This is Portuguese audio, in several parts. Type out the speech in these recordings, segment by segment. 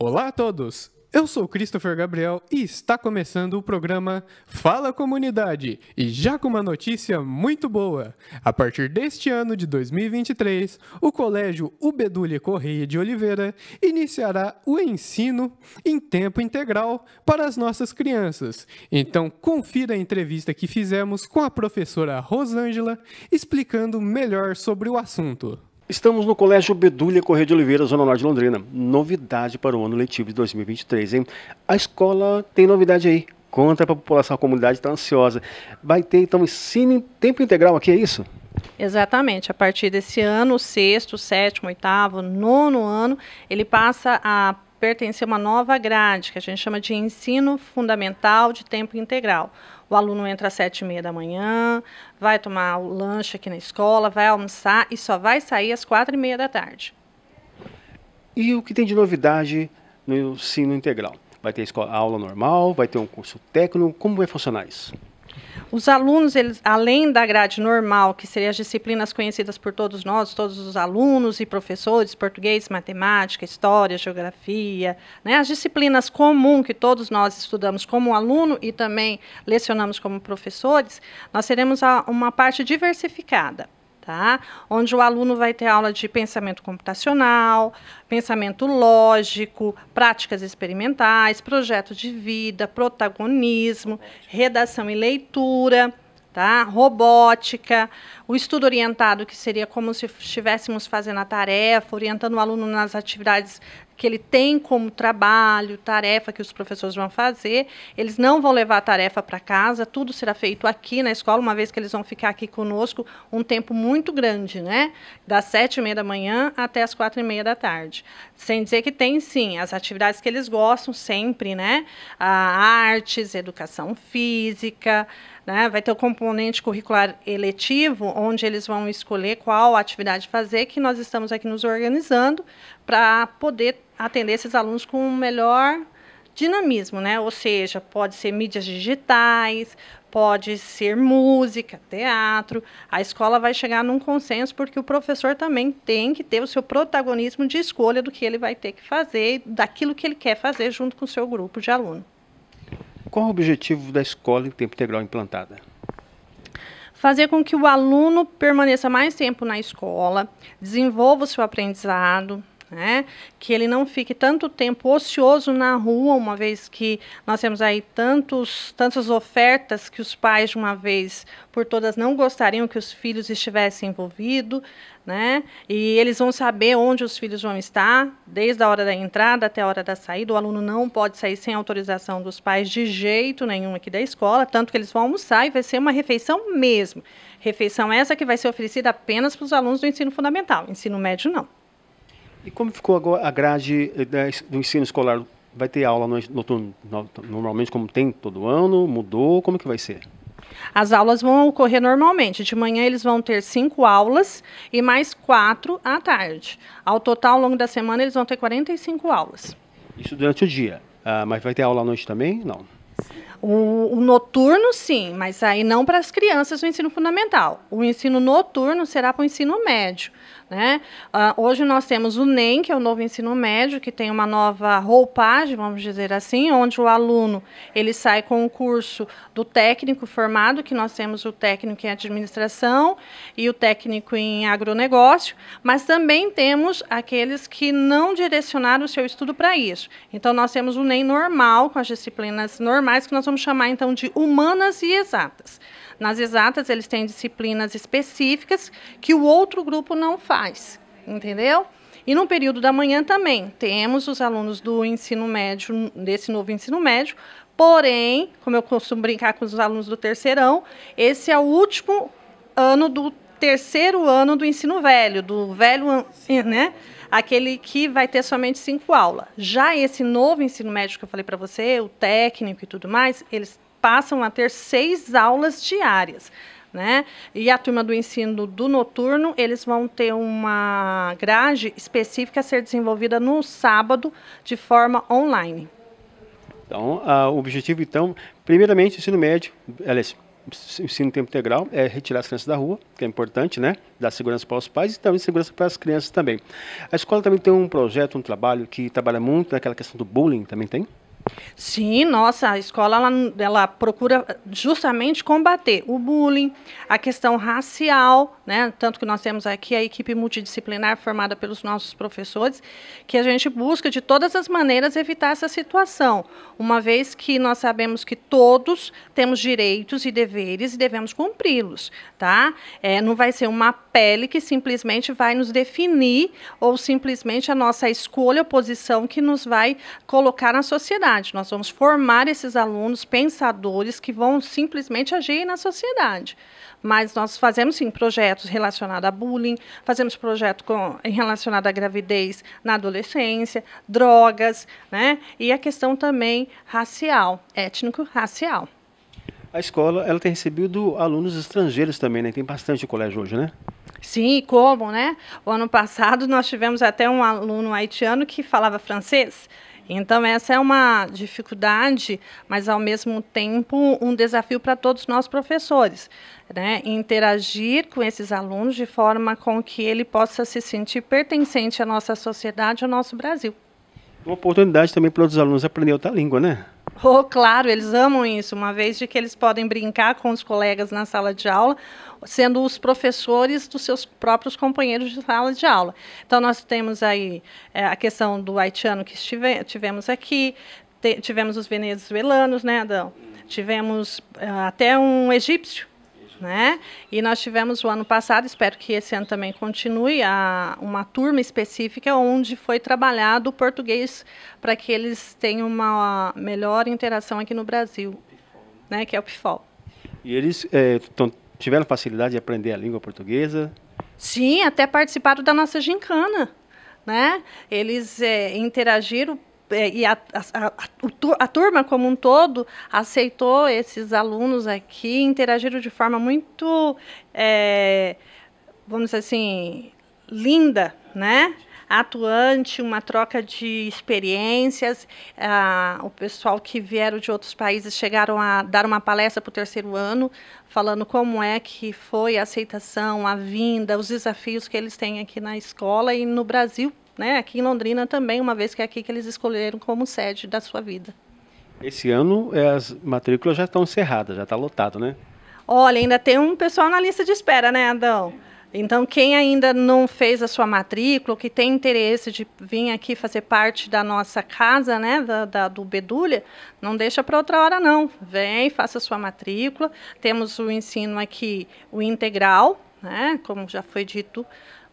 Olá a todos! Eu sou Christopher Gabriel e está começando o programa Fala Comunidade e já com uma notícia muito boa. A partir deste ano de 2023, o Colégio Ubedulha Correia de Oliveira iniciará o ensino em tempo integral para as nossas crianças. Então, confira a entrevista que fizemos com a professora Rosângela explicando melhor sobre o assunto. Estamos no Colégio Bedulha Correia de Oliveira, Zona Norte de Londrina. Novidade para o ano letivo de 2023, hein? A escola tem novidade aí. Conta para a população, a comunidade está ansiosa. Vai ter, então, ensino em tempo integral aqui, é isso? Exatamente. A partir desse ano, sexto, sétimo, oitavo, nono ano, ele passa a pertencer a uma nova grade, que a gente chama de ensino fundamental de tempo integral o aluno entra às sete e meia da manhã, vai tomar o lanche aqui na escola, vai almoçar e só vai sair às quatro e meia da tarde. E o que tem de novidade no ensino integral? Vai ter escola, aula normal, vai ter um curso técnico, como vai funcionar isso? Os alunos, eles, além da grade normal, que seriam as disciplinas conhecidas por todos nós, todos os alunos e professores, português, matemática, história, geografia, né, as disciplinas comuns que todos nós estudamos como aluno e também lecionamos como professores, nós teremos uma parte diversificada tá? Onde o aluno vai ter aula de pensamento computacional, pensamento lógico, práticas experimentais, projeto de vida, protagonismo, redação e leitura, tá? Robótica, o estudo orientado, que seria como se estivéssemos fazendo a tarefa, orientando o aluno nas atividades que ele tem como trabalho, tarefa que os professores vão fazer. Eles não vão levar a tarefa para casa, tudo será feito aqui na escola, uma vez que eles vão ficar aqui conosco um tempo muito grande, né? Das sete e meia da manhã até as quatro e meia da tarde. Sem dizer que tem, sim, as atividades que eles gostam sempre, né? A artes, educação física, né? vai ter o componente curricular eletivo, onde eles vão escolher qual atividade fazer, que nós estamos aqui nos organizando para poder atender esses alunos com o melhor dinamismo, né? Ou seja, pode ser mídias digitais, pode ser música, teatro. A escola vai chegar num consenso porque o professor também tem que ter o seu protagonismo de escolha do que ele vai ter que fazer, daquilo que ele quer fazer junto com o seu grupo de aluno. Qual o objetivo da escola em tempo integral implantada? fazer com que o aluno permaneça mais tempo na escola, desenvolva o seu aprendizado, né? Que ele não fique tanto tempo ocioso na rua, uma vez que nós temos aí tantos, tantas ofertas que os pais de uma vez por todas não gostariam que os filhos estivessem envolvidos, né? E eles vão saber onde os filhos vão estar, desde a hora da entrada até a hora da saída. O aluno não pode sair sem autorização dos pais de jeito nenhum aqui da escola, tanto que eles vão almoçar e vai ser uma refeição mesmo. Refeição essa que vai ser oferecida apenas para os alunos do ensino fundamental, ensino médio não. E como ficou agora a grade eh, do ensino escolar? Vai ter aula noturno normalmente, como tem todo ano? Mudou? Como que vai ser? As aulas vão ocorrer normalmente. De manhã eles vão ter cinco aulas e mais quatro à tarde. Ao total, ao longo da semana, eles vão ter 45 aulas. Isso durante o dia. Ah, mas vai ter aula à noite também? Não. O, o noturno, sim, mas aí não para as crianças do ensino fundamental. O ensino noturno será para o ensino médio. Né? Uh, hoje nós temos o NEM, que é o novo ensino médio, que tem uma nova roupagem, vamos dizer assim, onde o aluno ele sai com o curso do técnico formado, que nós temos o técnico em administração e o técnico em agronegócio, mas também temos aqueles que não direcionaram o seu estudo para isso. Então nós temos o NEM normal, com as disciplinas normais, que nós vamos chamar então de humanas e exatas. Nas exatas, eles têm disciplinas específicas que o outro grupo não faz, entendeu? E no período da manhã também temos os alunos do ensino médio, desse novo ensino médio, porém, como eu costumo brincar com os alunos do terceirão, esse é o último ano do terceiro ano do ensino velho, do velho, né? Aquele que vai ter somente cinco aulas. Já esse novo ensino médio que eu falei para você, o técnico e tudo mais, eles passam a ter seis aulas diárias. Né? E a turma do ensino do noturno, eles vão ter uma grade específica a ser desenvolvida no sábado de forma online. Então, a, ah, o objetivo, então, primeiramente, ensino médio, aliás, é ensino em tempo integral, é retirar as crianças da rua, que é importante, né? Dar segurança para os pais e também segurança para as crianças também. A escola também tem um projeto, um trabalho que trabalha muito naquela questão do bullying, também tem? Sim, nossa, a escola ela, ela, procura justamente combater o bullying, a questão racial, né? Tanto que nós temos aqui a equipe multidisciplinar formada pelos nossos professores, que a gente busca de todas as maneiras evitar essa situação, uma vez que nós sabemos que todos temos direitos e deveres e devemos cumpri-los, tá? É, não vai ser uma pele que simplesmente vai nos definir ou simplesmente a nossa escolha ou posição que nos vai colocar na sociedade sociedade. Nós vamos formar esses alunos pensadores que vão simplesmente agir na sociedade. Mas nós fazemos sim projetos relacionados a bullying, fazemos projeto relacionados relacionado à gravidez na adolescência, drogas, né? E a questão também racial, étnico-racial. A escola ela tem recebido alunos estrangeiros também, né? Tem bastante colégio hoje, né? Sim, como, né? O ano passado nós tivemos até um aluno haitiano que falava francês. Então, essa é uma dificuldade, mas ao mesmo tempo um desafio para todos nós professores, né? Interagir com esses alunos de forma com que ele possa se sentir pertencente à nossa sociedade, ao nosso Brasil. Uma oportunidade também para os alunos aprender outra língua, né? Oh, claro, eles amam isso, uma vez de que eles podem brincar com os colegas na sala de aula, sendo os professores dos seus próprios companheiros de sala de aula. Então, nós temos aí é, a questão do haitiano que estive, tivemos aqui, te, tivemos os venezuelanos, né, Adão? Tivemos uh, até um egípcio né? E nós tivemos o ano passado, espero que esse ano também continue, a, uma turma específica onde foi trabalhado o português para que eles tenham uma melhor interação aqui no Brasil, né? Que é o PFOL. E eles é, tiveram facilidade de aprender a língua portuguesa? Sim, até participaram da nossa gincana. Né? Eles é, interagiram é, e a, a, a, turma como um todo aceitou esses alunos aqui, interagiram de forma muito, é, vamos dizer assim, linda, né? Atuante, uma troca de experiências. Ah, o pessoal que vieram de outros países chegaram a dar uma palestra para o terceiro ano, falando como é que foi a aceitação, a vinda, os desafios que eles têm aqui na escola e no Brasil né? Aqui em Londrina também, uma vez que é aqui que eles escolheram como sede da sua vida. Esse ano é, as matrículas já estão encerradas, já está lotado, né? Olha, ainda tem um pessoal na lista de espera, né, Adão? Então, quem ainda não fez a sua matrícula, que tem interesse de vir aqui fazer parte da nossa casa, né, da, da do Bedulha, não deixa para outra hora, não. Vem, faça a sua matrícula. Temos o ensino aqui, o integral, né, como já foi dito,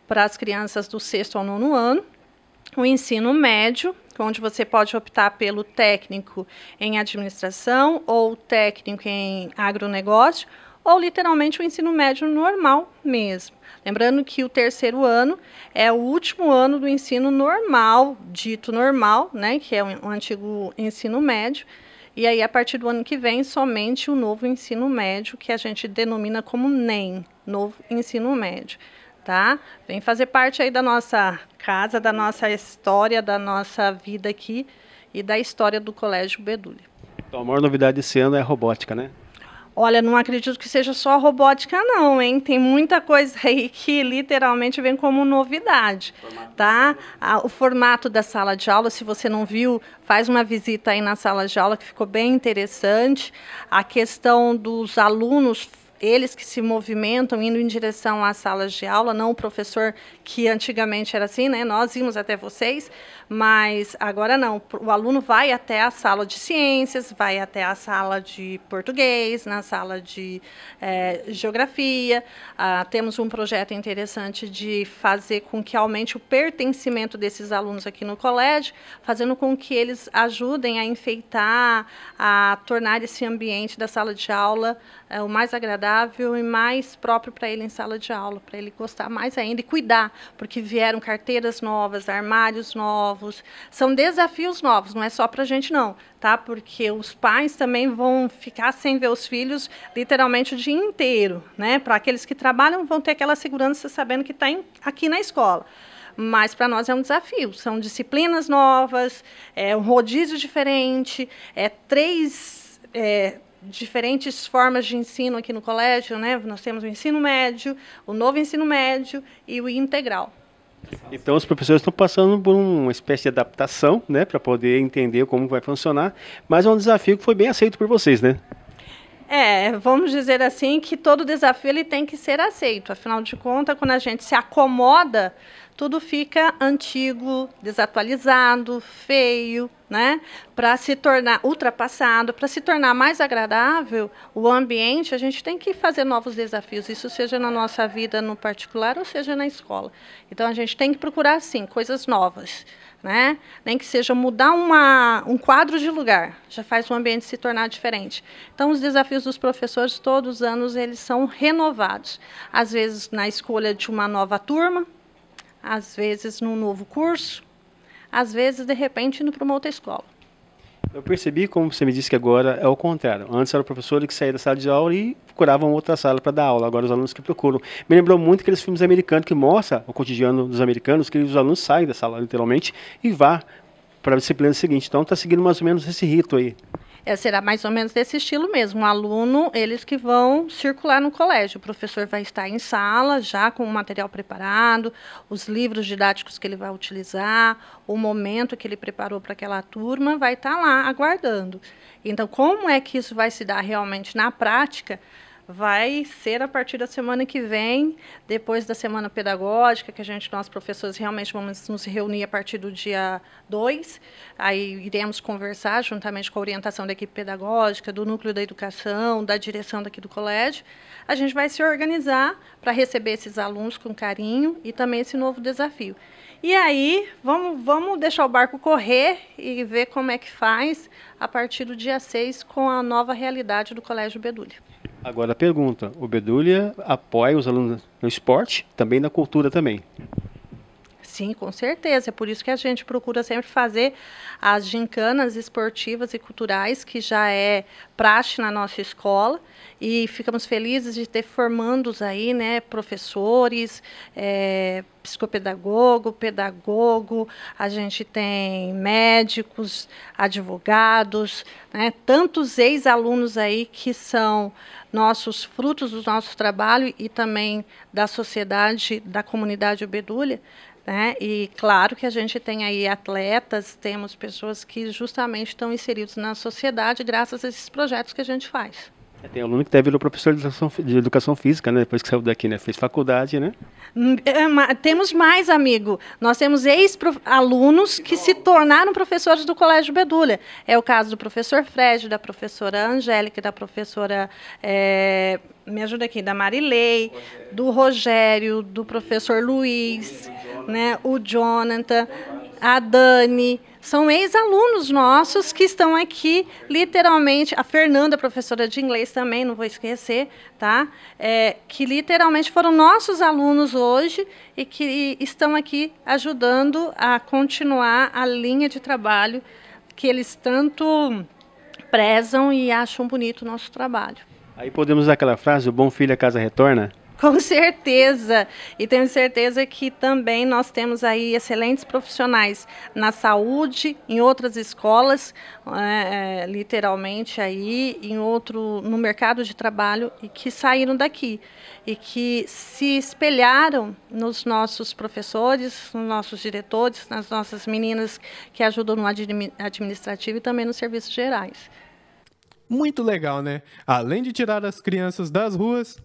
para as crianças do sexto ao nono ano o ensino médio, onde você pode optar pelo técnico em administração ou técnico em agronegócio, ou literalmente o ensino médio normal mesmo. Lembrando que o terceiro ano é o último ano do ensino normal, dito normal, né, que é o antigo ensino médio. E aí, a partir do ano que vem, somente o novo ensino médio, que a gente denomina como NEM, Novo Ensino Médio tá? Vem fazer parte aí da nossa casa, da nossa história, da nossa vida aqui e da história do Colégio Bedulha. Então, a maior novidade desse ano é robótica, né? Olha, não acredito que seja só robótica, não, hein? Tem muita coisa aí que literalmente vem como novidade, tá? O formato da sala de aula, se você não viu, faz uma visita aí na sala de aula que ficou bem interessante. A questão dos alunos eles que se movimentam indo em direção às salas de aula, não o professor que antigamente era assim, né? Nós íamos até vocês, mas agora não, o aluno vai até a sala de ciências, vai até a sala de português, na sala de é, geografia. Ah, temos um projeto interessante de fazer com que aumente o pertencimento desses alunos aqui no colégio, fazendo com que eles ajudem a enfeitar, a tornar esse ambiente da sala de aula é, o mais agradável e mais próprio para ele em sala de aula, para ele gostar mais ainda e cuidar, porque vieram carteiras novas, armários novos novos. São desafios novos, não é só para a gente não, tá? Porque os pais também vão ficar sem ver os filhos literalmente o dia inteiro, né? Para aqueles que trabalham vão ter aquela segurança sabendo que está aqui na escola mas para nós é um desafio. São disciplinas novas, é um rodízio diferente, é três é, diferentes formas de ensino aqui no colégio, né? Nós temos o ensino médio, o novo ensino médio e o integral. Então os professores estão passando por uma espécie de adaptação, né, para poder entender como vai funcionar, mas é um desafio que foi bem aceito por vocês, né? É, vamos dizer assim que todo desafio ele tem que ser aceito. Afinal de contas, quando a gente se acomoda tudo fica antigo, desatualizado, feio, né? Para se tornar ultrapassado, para se tornar mais agradável o ambiente, a gente tem que fazer novos desafios, isso seja na nossa vida no particular ou seja na escola. Então a gente tem que procurar sim coisas novas, né? Nem que seja mudar uma, um quadro de lugar, já faz o ambiente se tornar diferente. Então os desafios dos professores todos os anos eles são renovados, às vezes na escolha de uma nova turma, às vezes num novo curso, às vezes, de repente, indo para uma outra escola. Eu percebi, como você me disse que agora é o contrário. Antes era o professor que saía da sala de aula e procurava uma outra sala para dar aula. Agora os alunos que procuram. Me lembrou muito aqueles filmes americanos que mostra o cotidiano dos americanos, que os alunos saem da sala literalmente e vá para a disciplina seguinte. Então está seguindo mais ou menos esse rito aí é, será mais ou menos desse estilo mesmo. Um aluno, eles que vão circular no colégio. O professor vai estar em sala, já com o material preparado, os livros didáticos que ele vai utilizar, o momento que ele preparou para aquela turma, vai estar lá aguardando. Então, como é que isso vai se dar realmente na prática? vai ser a partir da semana que vem, depois da semana pedagógica, que a gente, nós professores, realmente vamos nos reunir a partir do dia 2. Aí iremos conversar juntamente com a orientação da equipe pedagógica, do núcleo da educação, da direção daqui do colégio. A gente vai se organizar para receber esses alunos com carinho e também esse novo desafio. E aí, vamos, vamos deixar o barco correr e ver como é que faz a partir do dia 6 com a nova realidade do Colégio Bedulha. Agora a pergunta, o Bedulia apoia os alunos no esporte, também na cultura também? Sim, com certeza. É por isso que a gente procura sempre fazer as gincanas esportivas e culturais, que já é praxe na nossa escola. E ficamos felizes de ter formandos aí, né, professores, é, psicopedagogo, pedagogo, a gente tem médicos, advogados, né, tantos ex-alunos aí que são nossos frutos do nosso trabalho e também da sociedade, da comunidade obedulha, né? E claro que a gente tem aí atletas, temos pessoas que justamente estão inseridos na sociedade graças a esses projetos que a gente faz. É, tem aluno que até virou professor de educação, de educação física, né? Depois que saiu daqui, né? Fez faculdade, né? Hum, é, temos mais, amigo. Nós temos ex-alunos que se tornaram professores do Colégio Bedulha. É o caso do professor Fred, da professora Angélica, da professora. É, me ajuda aqui, da Marilei, do Rogério, do professor Luiz, né? o Jonathan a Dani, são ex-alunos nossos que estão aqui, literalmente, a Fernanda, professora de inglês também, não vou esquecer, tá? É, que literalmente foram nossos alunos hoje e que estão aqui ajudando a continuar a linha de trabalho que eles tanto prezam e acham bonito o nosso trabalho. Aí podemos usar aquela frase, o bom filho a casa retorna? Com certeza. E tenho certeza que também nós temos aí excelentes profissionais na saúde, em outras escolas, né, é, literalmente aí, em outro, no mercado de trabalho, e que saíram daqui. E que se espelharam nos nossos professores, nos nossos diretores, nas nossas meninas que ajudam no administrativo e também nos serviços gerais. Muito legal, né? Além de tirar as crianças das ruas,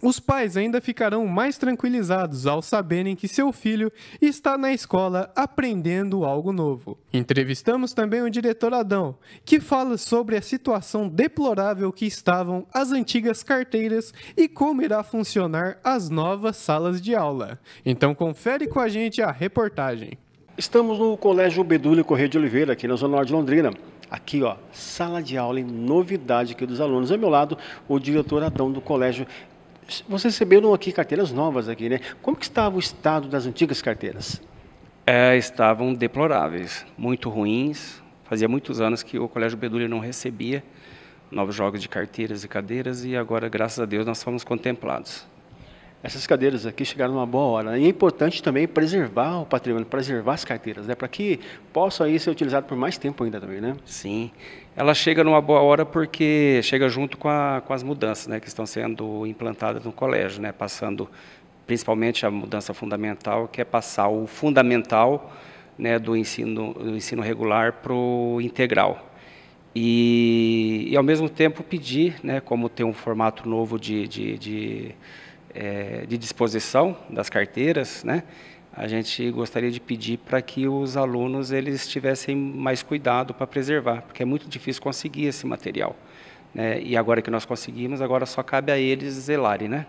os pais ainda ficarão mais tranquilizados ao saberem que seu filho está na escola aprendendo algo novo. Entrevistamos também o diretor Adão, que fala sobre a situação deplorável que estavam as antigas carteiras e como irá funcionar as novas salas de aula. Então confere com a gente a reportagem. Estamos no Colégio Bedulho Correia de Oliveira, aqui na Zona Norte de Londrina. Aqui, ó, sala de aula e novidade aqui dos alunos. Ao meu lado, o diretor Adão do Colégio vocês receberam aqui carteiras novas aqui, né? Como que estava o estado das antigas carteiras? É, estavam deploráveis, muito ruins. Fazia muitos anos que o Colégio Bedulha não recebia novos jogos de carteiras e cadeiras e agora, graças a Deus, nós fomos contemplados essas cadeiras aqui chegaram numa boa hora. E é importante também preservar o patrimônio, preservar as carteiras, né? para que possa aí ser utilizado por mais tempo ainda também, né? Sim. Ela chega numa boa hora porque chega junto com, a, com as mudanças né, que estão sendo implantadas no colégio, né, passando principalmente a mudança fundamental, que é passar o fundamental né, do, ensino, do ensino regular para o integral. E, e, ao mesmo tempo, pedir, né, como tem um formato novo de, de, de é, de disposição das carteiras, né, a gente gostaria de pedir para que os alunos eles tivessem mais cuidado para preservar, porque é muito difícil conseguir esse material. Né? E agora que nós conseguimos, agora só cabe a eles zelarem, né?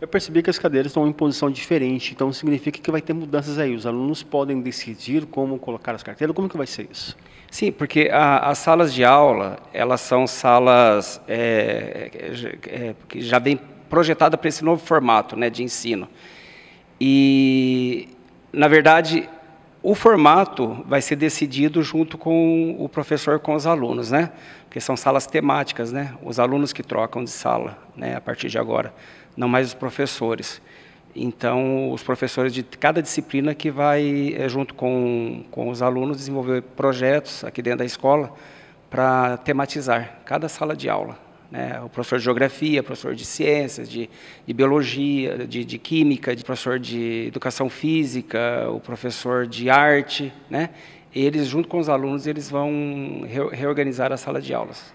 Eu percebi que as cadeiras estão em posição diferente, então significa que vai ter mudanças aí. Os alunos podem decidir como colocar as carteiras, como que vai ser isso? Sim, porque a, as salas de aula, elas são salas é, é, é que já vem projetada para esse novo formato né, de ensino. E, na verdade, o formato vai ser decidido junto com o professor com os alunos, né? Porque são salas temáticas, né? Os alunos que trocam de sala, né? A partir de agora, não mais os professores. Então, os professores de cada disciplina que vai, eh, junto com, com os alunos, desenvolver projetos aqui dentro da escola para tematizar cada sala de aula né, o professor de geografia, professor de ciências, de, de biologia, de, de, química, de professor de educação física, o professor de arte, né? Eles, junto com os alunos, eles vão re reorganizar a sala de aulas.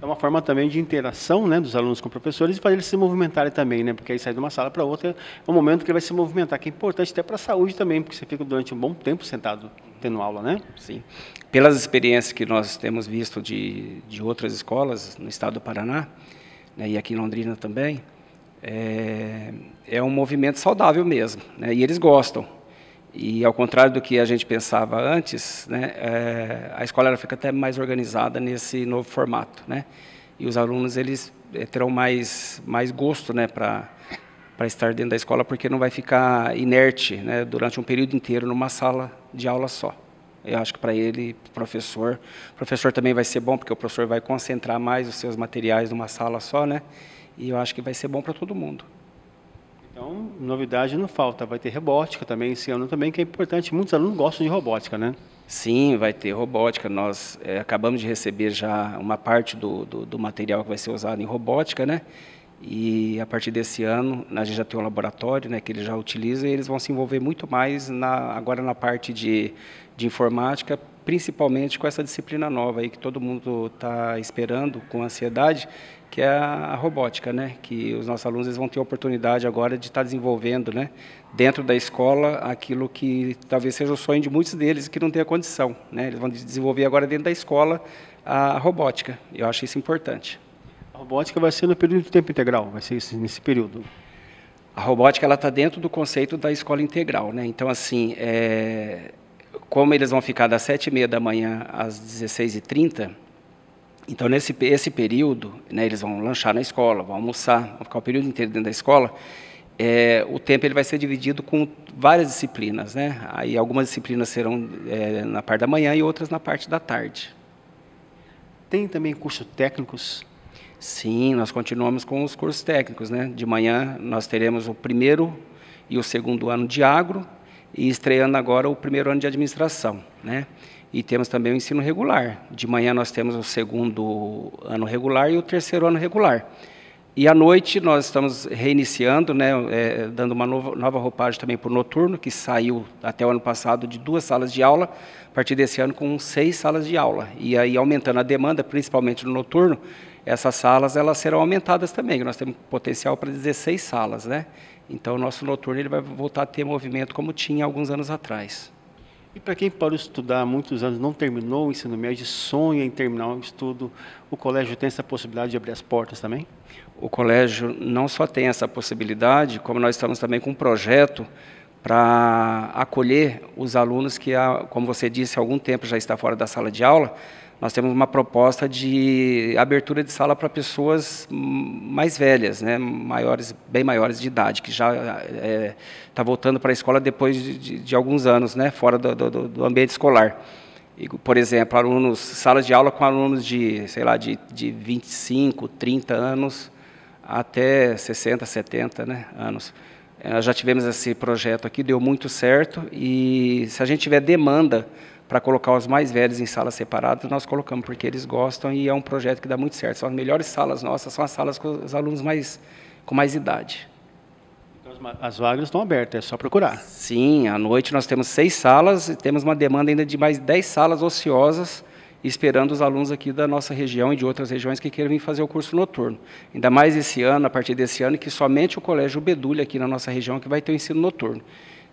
É uma forma também de interação né, dos alunos com professores e para eles se movimentarem também, né? Porque aí sair de uma sala para outra é um momento que ele vai se movimentar, que é importante até para a saúde também, porque você fica durante um bom tempo sentado tendo aula, né? Sim. Pelas experiências que nós temos visto de, de outras escolas no estado do Paraná, né, e aqui em Londrina também, é, é um movimento saudável mesmo, né? E eles gostam. E ao contrário do que a gente pensava antes, né, é, a escola ela fica até mais organizada nesse novo formato, né? E os alunos eles é, terão mais mais gosto, né, para para estar dentro da escola, porque não vai ficar inerte né, durante um período inteiro numa sala de aula só. Eu acho que para ele, professor, professor também vai ser bom, porque o professor vai concentrar mais os seus materiais numa sala só, né? E eu acho que vai ser bom para todo mundo. Então, novidade não falta. Vai ter robótica também esse ano também, que é importante. Muitos alunos gostam de robótica, né? Sim, vai ter robótica. Nós é, acabamos de receber já uma parte do, do, do material que vai ser usado em robótica, né? E a partir desse ano, a gente já tem um laboratório né, que eles já utilizam e eles vão se envolver muito mais na, agora na parte de, de informática, principalmente com essa disciplina nova aí que todo mundo está esperando com ansiedade, que é a robótica, né? Que os nossos alunos vão ter a oportunidade agora de estar tá desenvolvendo, né? Dentro da escola, aquilo que talvez seja o sonho de muitos deles que não tem a condição, né? Eles vão desenvolver agora dentro da escola a robótica. Eu acho isso importante. A robótica vai ser no período de tempo integral, vai ser nesse período. A robótica ela está dentro do conceito da escola integral, né? Então assim, é... como eles vão ficar das sete e meia da manhã às 16h30, então, nesse esse período, né, eles vão lanchar na escola, vão almoçar, vão ficar o período inteiro dentro da escola. É, o tempo ele vai ser dividido com várias disciplinas. Né? Aí algumas disciplinas serão é, na parte da manhã e outras na parte da tarde. Tem também cursos técnicos Sim, nós continuamos com os cursos técnicos, né? De manhã nós teremos o primeiro e o segundo ano de agro e estreando agora o primeiro ano de administração, né? E temos também o ensino regular. De manhã nós temos o segundo ano regular e o terceiro ano regular. E à noite nós estamos reiniciando, né, é, dando uma nova, nova roupagem também para o noturno, que saiu até o ano passado de duas salas de aula, a partir desse ano com seis salas de aula. E aí aumentando a demanda, principalmente no noturno, essas salas elas serão aumentadas também, nós temos potencial para 16 salas. Né? Então o nosso noturno ele vai voltar a ter movimento como tinha alguns anos atrás. E para quem parou estudar há muitos anos, não terminou o ensino médio, sonha em terminar o estudo, o colégio tem essa possibilidade de abrir as portas também? O colégio não só tem essa possibilidade, como nós estamos também com um projeto para acolher os alunos que, como você disse, há algum tempo já está fora da sala de aula, nós temos uma proposta de abertura de sala para pessoas mais velhas, né, maiores, bem maiores de idade, que já está é, tá voltando para a escola depois de, de, de, alguns anos, né, fora do, do, do ambiente escolar. E, por exemplo, alunos, salas de aula com alunos de, sei lá, de, de 25, 30 anos até 60, 70 né, anos. Eh, nós já tivemos esse projeto aqui, deu muito certo, e se a gente tiver demanda para colocar os mais velhos em salas separadas, nós colocamos, porque eles gostam e é um projeto que dá muito certo. São as melhores salas nossas, são as salas com os alunos mais, com mais idade. Então, as vagas estão abertas, é só procurar. Sim, à noite nós temos seis salas e temos uma demanda ainda de mais dez salas ociosas, esperando os alunos aqui da nossa região e de outras regiões que queiram vir fazer o curso noturno. Ainda mais esse ano, a partir desse ano, que somente o Colégio Bedulha aqui na nossa região que vai ter o ensino noturno.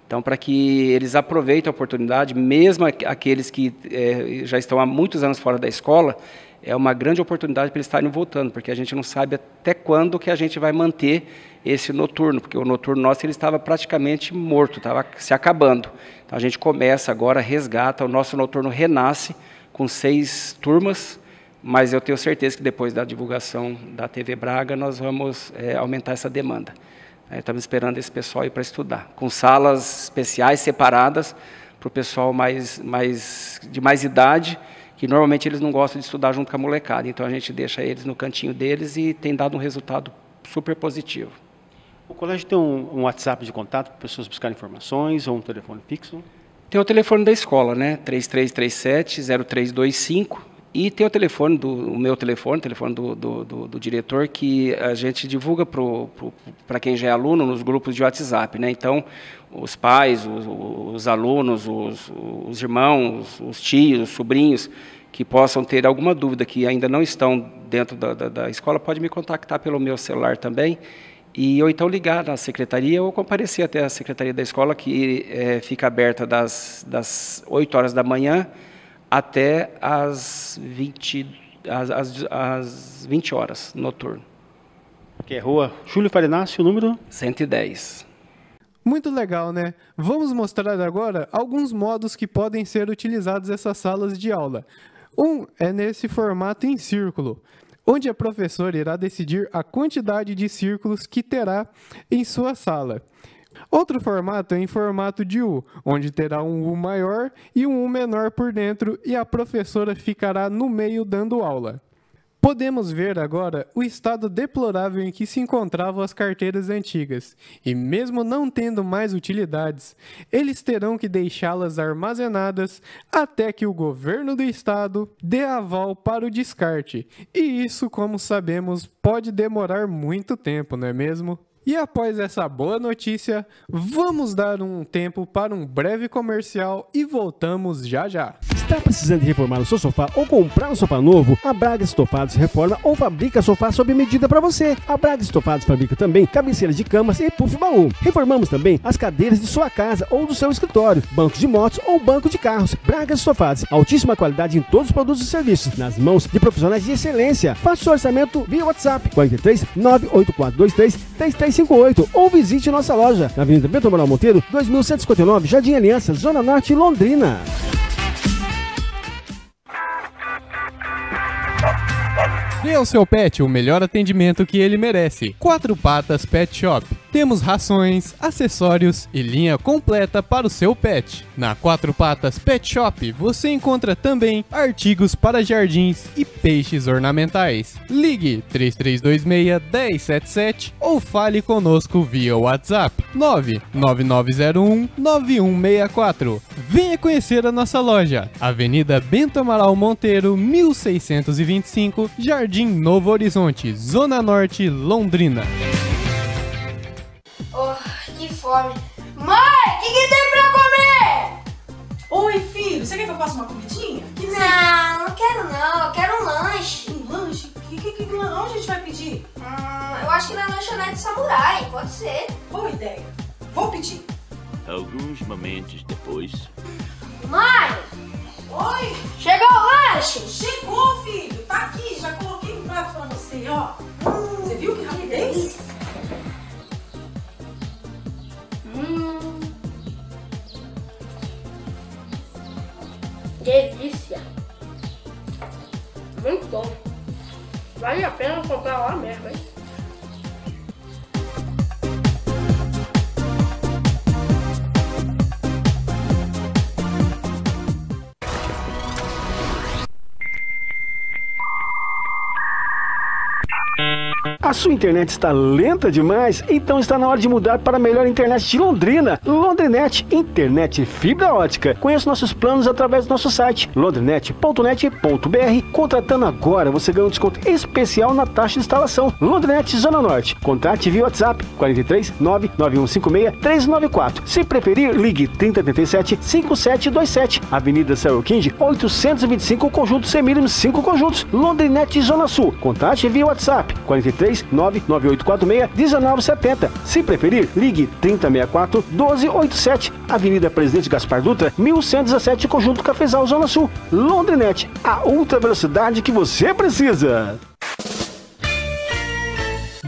Então, para que eles aproveitem a oportunidade, mesmo aqueles que é, já estão há muitos anos fora da escola, é uma grande oportunidade para eles estarem voltando, porque a gente não sabe até quando que a gente vai manter esse noturno, porque o noturno nosso ele estava praticamente morto, estava se acabando. Então, a gente começa agora, resgata, o nosso noturno renasce com seis turmas, mas eu tenho certeza que depois da divulgação da TV Braga, nós vamos é, aumentar essa demanda. Estamos esperando esse pessoal ir para estudar, com salas especiais separadas para o pessoal mais, mais, de mais idade, que normalmente eles não gostam de estudar junto com a molecada. Então a gente deixa eles no cantinho deles e tem dado um resultado super positivo. O colégio tem um, um WhatsApp de contato para pessoas buscarem informações ou um telefone fixo? Tem o telefone da escola, né? 3337-0325. E tem o telefone, do, o meu telefone, o telefone do, do, do, do diretor, que a gente divulga para quem já é aluno nos grupos de WhatsApp. Né? Então, os pais, os, os alunos, os, os irmãos, os tios, os sobrinhos que possam ter alguma dúvida que ainda não estão dentro da, da, da escola, pode me contactar pelo meu celular também e ou então ligar na secretaria ou comparecer até a secretaria da escola, que é, fica aberta das, das 8 horas da manhã até as 20, as, as, as 20 horas noturno. Que é rua Júlio Farinácio, número? 110. Muito legal, né? Vamos mostrar agora alguns modos que podem ser utilizados essas salas de aula. Um é nesse formato em círculo, onde a professora irá decidir a quantidade de círculos que terá em sua sala. Outro formato é em formato de U, onde terá um U maior e um U menor por dentro e a professora ficará no meio dando aula. Podemos ver agora o estado deplorável em que se encontravam as carteiras antigas, e mesmo não tendo mais utilidades, eles terão que deixá-las armazenadas até que o governo do estado dê aval para o descarte, e isso, como sabemos, pode demorar muito tempo, não é mesmo? E após essa boa notícia, vamos dar um tempo para um breve comercial e voltamos já já. Está precisando reformar o seu sofá ou comprar um sofá novo? A Braga Estofados reforma ou fabrica sofá sob medida para você. A Braga Estofados fabrica também cabeceiras de camas e puff baú. Reformamos também as cadeiras de sua casa ou do seu escritório, bancos de motos ou banco de carros. Braga Estofados, altíssima qualidade em todos os produtos e serviços, nas mãos de profissionais de excelência. Faça seu orçamento via WhatsApp 43 3358 ou visite nossa loja na Avenida Bento Moral Monteiro, 2159, Jardim Aliança, Zona Norte, Londrina. Dê ao seu pet o melhor atendimento que ele merece. Quatro Patas Pet Shop temos rações, acessórios e linha completa para o seu pet. Na Quatro Patas Pet Shop você encontra também artigos para jardins e peixes ornamentais. Ligue 3326 1077 ou fale conosco via WhatsApp 99901 9164. Venha conhecer a nossa loja, Avenida Bento Amaral Monteiro, 1625, Jardim Novo Horizonte, Zona Norte, Londrina. Oh, que fome. Mãe, o que, que, tem pra comer? Oi, filho, você quer que eu faça uma comidinha? Que não, não quero não, eu quero um lanche. Um lanche? Que, que, que, que lanche a gente vai pedir? Hum, eu acho que na lanchonete samurai, pode ser. Boa ideia. Vou pedir. Alguns momentos depois... Mãe! Oi! Chegou o lanche? Chegou! internet está lenta demais? Então está na hora de mudar para a melhor internet de Londrina. Londrinet, internet fibra ótica. Conheça nossos planos através do nosso site londrinet.net.br. Contratando agora, você ganha um desconto especial na taxa de instalação. Londrinet Zona Norte. Contrate via WhatsApp 43 9156 394. Se preferir, ligue 3037 5727. Avenida Céu King, 825 Conjunto Semínimo 5 Conjuntos. Londrinet Zona Sul. Contate via WhatsApp 43 99846-1970. Se preferir, ligue 3064-1287, Avenida Presidente Gaspar Dutra, 1117, Conjunto Cafezal, Zona Sul. Londrinet, a ultra velocidade que você precisa.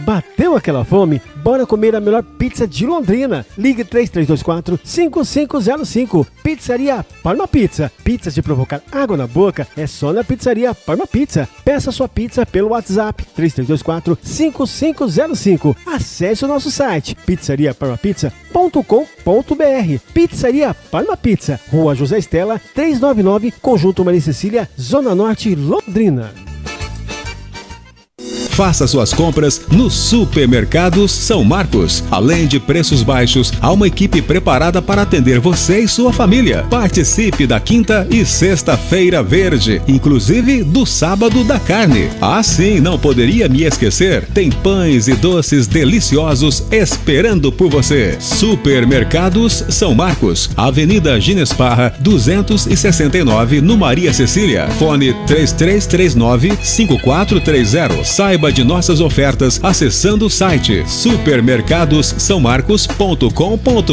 Bateu aquela fome? Bora comer a melhor pizza de Londrina. Ligue 3324 5505. Pizzaria Parma Pizza. Pizzas de provocar água na boca é só na pizzaria Parma Pizza. Peça sua pizza pelo WhatsApp 3324 5505. Acesse o nosso site pizzariaparmapizza.com.br. Pizzaria Parma Pizza, Rua José Estela, 399, Conjunto Maria Cecília, Zona Norte, Londrina. Faça suas compras no Supermercados São Marcos. Além de preços baixos, há uma equipe preparada para atender você e sua família. Participe da quinta e sexta-feira verde, inclusive do sábado da carne. Ah, sim, não poderia me esquecer. Tem pães e doces deliciosos esperando por você. Supermercados São Marcos, Avenida Parra, 269, no Maria Cecília. Fone 3339 5430. Saiba saiba de nossas ofertas acessando o site supermercadossaomarcos.com.br.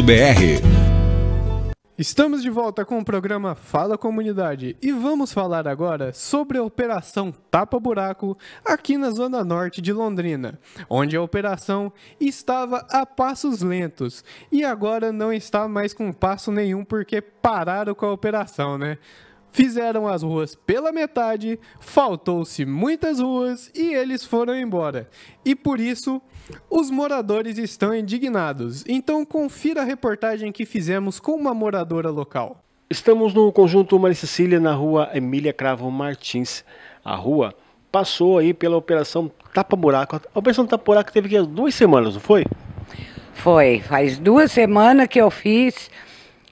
Estamos de volta com o programa Fala Comunidade e vamos falar agora sobre a Operação Tapa Buraco aqui na Zona Norte de Londrina, onde a operação estava a passos lentos e agora não está mais com passo nenhum porque pararam com a operação, né? fizeram as ruas pela metade, faltou-se muitas ruas e eles foram embora. E por isso, os moradores estão indignados. Então confira a reportagem que fizemos com uma moradora local. Estamos no conjunto Maria Cecília na rua Emília Cravo Martins. A rua passou aí pela operação Tapa Buraco. A operação Tapa Buraco teve que duas semanas, não foi? Foi, faz duas semanas que eu fiz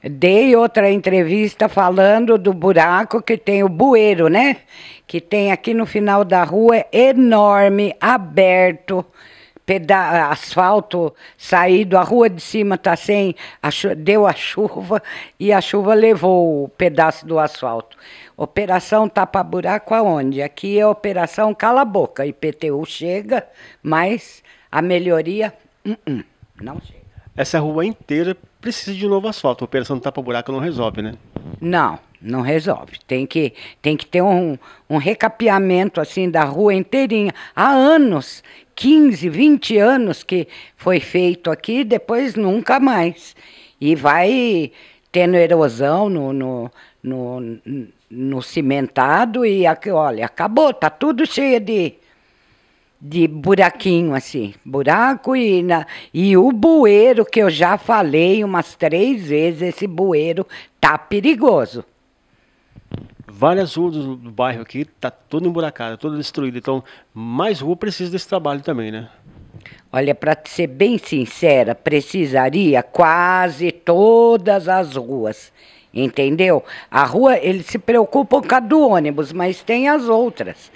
Dei outra entrevista falando do buraco que tem o bueiro, né? Que tem aqui no final da rua, enorme, aberto, peda asfalto saído, a rua de cima tá sem, a deu a chuva e a chuva levou o pedaço do asfalto. Operação Tapa Buraco aonde? Aqui é Operação Cala Boca. IPTU chega, mas a melhoria uh -uh, não chega. Essa rua inteira precisa de novo asfalto. A operação tapa-buraco não resolve, né? Não, não resolve. Tem que, tem que ter um, um recapeamento assim da rua inteirinha. Há anos, 15, 20 anos que foi feito aqui, depois nunca mais. E vai tendo erosão no, no, no, no cimentado e, olha, acabou, tá tudo cheio de de buraquinho, assim, buraco e, na, e o bueiro que eu já falei umas três vezes, esse bueiro tá perigoso. Várias ruas do, do bairro aqui tá toda emburacada, toda destruída, então mais rua precisa desse trabalho também, né? Olha, para ser bem sincera, precisaria quase todas as ruas, entendeu? A rua, eles se preocupam com a do ônibus, mas tem as outras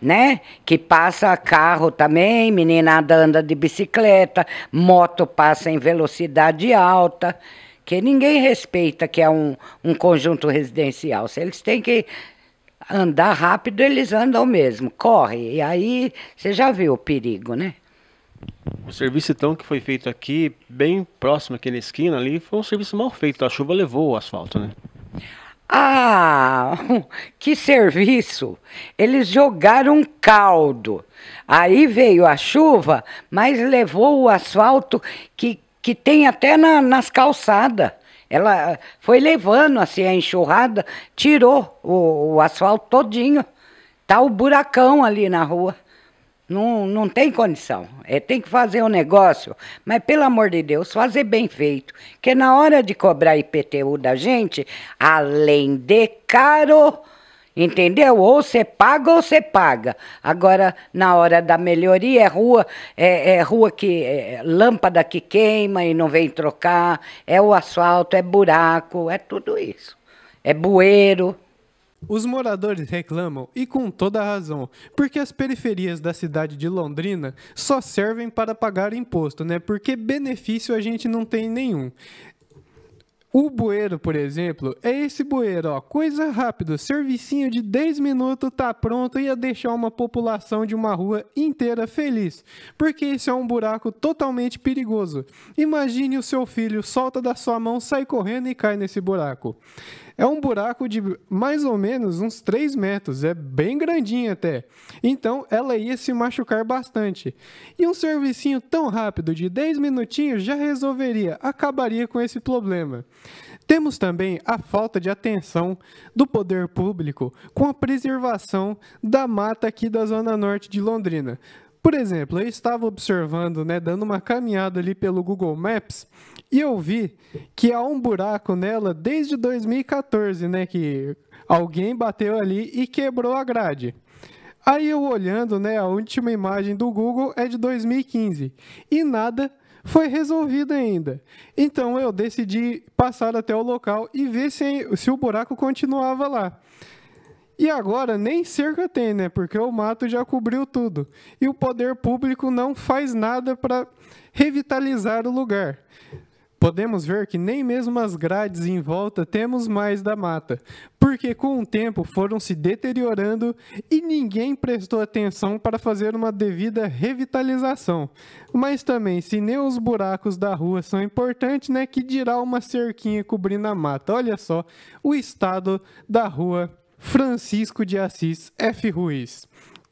né? Que passa carro também, meninada anda de bicicleta, moto passa em velocidade alta, que ninguém respeita que é um, um conjunto residencial. Se eles têm que andar rápido, eles andam mesmo, corre. E aí você já viu o perigo, né? O serviço então que foi feito aqui, bem próximo na esquina ali, foi um serviço mal feito. A chuva levou o asfalto, né? Ah, que serviço! Eles jogaram caldo. Aí veio a chuva, mas levou o asfalto que, que tem até na, nas calçadas. Ela foi levando assim a enxurrada, tirou o, o asfalto todinho. Tá o buracão ali na rua. Não, não tem condição. É, tem que fazer o um negócio, mas pelo amor de Deus, fazer bem feito. Porque na hora de cobrar IPTU da gente, além de caro, entendeu? Ou você paga ou você paga. Agora, na hora da melhoria, é rua, é, é rua que. É lâmpada que queima e não vem trocar, é o asfalto, é buraco, é tudo isso. É bueiro. Os moradores reclamam, e com toda razão, porque as periferias da cidade de Londrina só servem para pagar imposto, né? Porque benefício a gente não tem nenhum. O bueiro, por exemplo, é esse bueiro, ó, coisa rápida, servicinho de 10 minutos tá pronto e ia deixar uma população de uma rua inteira feliz, porque isso é um buraco totalmente perigoso. Imagine o seu filho solta da sua mão, sai correndo e cai nesse buraco. É um buraco de mais ou menos uns 3 metros, é bem grandinho até. Então ela ia se machucar bastante. E um servicinho tão rápido de 10 minutinhos já resolveria, acabaria com esse problema. Temos também a falta de atenção do poder público com a preservação da mata aqui da zona norte de Londrina. Por exemplo, eu estava observando, né, dando uma caminhada ali pelo Google Maps, e eu vi que há um buraco nela desde 2014, né? Que alguém bateu ali e quebrou a grade. Aí eu olhando, né, a última imagem do Google é de 2015 e nada foi resolvido ainda. Então eu decidi passar até o local e ver se, se o buraco continuava lá. E agora nem cerca tem, né? Porque o mato já cobriu tudo. E o poder público não faz nada para revitalizar o lugar. Podemos ver que nem mesmo as grades em volta temos mais da mata, porque com o tempo foram se deteriorando e ninguém prestou atenção para fazer uma devida revitalização. Mas também, se nem os buracos da rua são importantes, né, que dirá uma cerquinha cobrindo a mata. Olha só o estado da rua Francisco de Assis F. Ruiz.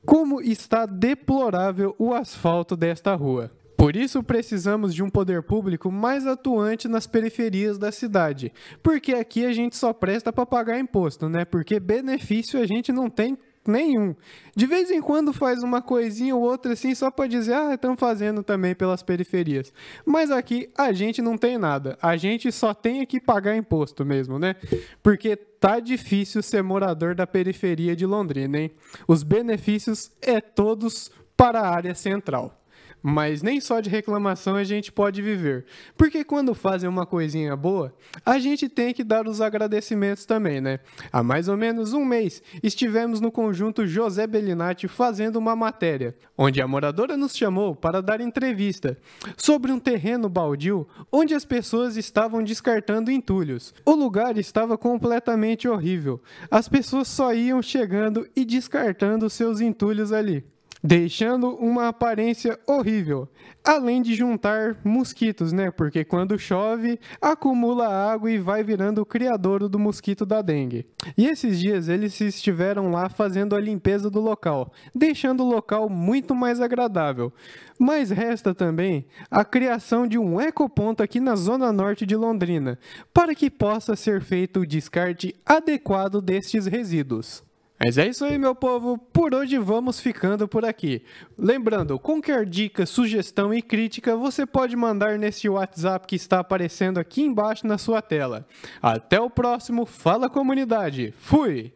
Como está deplorável o asfalto desta rua. Por isso precisamos de um poder público mais atuante nas periferias da cidade, porque aqui a gente só presta para pagar imposto, né? Porque benefício a gente não tem nenhum. De vez em quando faz uma coisinha ou outra assim só para dizer, ah, estão fazendo também pelas periferias. Mas aqui a gente não tem nada. A gente só tem que pagar imposto mesmo, né? Porque tá difícil ser morador da periferia de Londrina, hein? Os benefícios é todos para a área central. Mas nem só de reclamação a gente pode viver. Porque quando fazem uma coisinha boa, a gente tem que dar os agradecimentos também, né? Há mais ou menos um mês, estivemos no conjunto José Bellinati fazendo uma matéria, onde a moradora nos chamou para dar entrevista sobre um terreno baldio onde as pessoas estavam descartando entulhos. O lugar estava completamente horrível. As pessoas só iam chegando e descartando seus entulhos ali deixando uma aparência horrível, além de juntar mosquitos, né? Porque quando chove, acumula água e vai virando o criador do mosquito da dengue. E esses dias eles estiveram lá fazendo a limpeza do local, deixando o local muito mais agradável. Mas resta também a criação de um ecoponto aqui na zona norte de Londrina, para que possa ser feito o descarte adequado destes resíduos. Mas é isso aí, meu povo. Por hoje vamos ficando por aqui. Lembrando, qualquer dica, sugestão e crítica você pode mandar nesse WhatsApp que está aparecendo aqui embaixo na sua tela. Até o próximo Fala Comunidade. Fui!